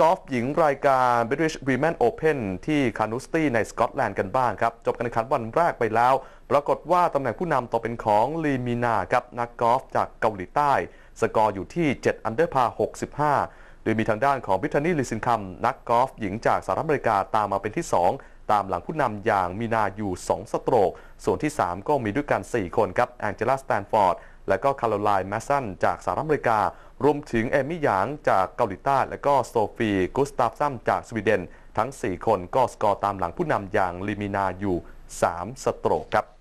กอล์ฟหญิงรายการ British Women Open ที่คานูสตี้ในสกอตแลนด์กันบ้างครับ จบการแข่งขันวันแรกไปแล้ว ปรากฏว่าตำแหน่งผู้นำต่อเป็นของลีมีนาครับนักกอล์ฟจากเกาหลีใต้ สกอร์อยู่ที่7อันเดอร์พา65 โดยมีทางด้านของบิทานีลิซินคัมนักกอล์ฟหญิงจากสหรัฐอเมริกาตามมาเป็นที่ 2ตามหลังผู้นำอย่างมีนาอยู่ 2สโตรก ส่วนที่ 3 ก็มีด้วยกัน 4 คนครับแองเจล่าสแตนฟอร์ด และก็คาร์โลไลน์แมสซัน จากสหรัฐอเมริกา รวมถึงเอมิหยางจากเกาหลีใต้ และก็โซฟี กุสตาฟซัมจากสวีเดน ทั้ง 4 คนก็สกอร์ตามหลังผู้นำอย่างลิมินาอยู่ 3สโตรกครับ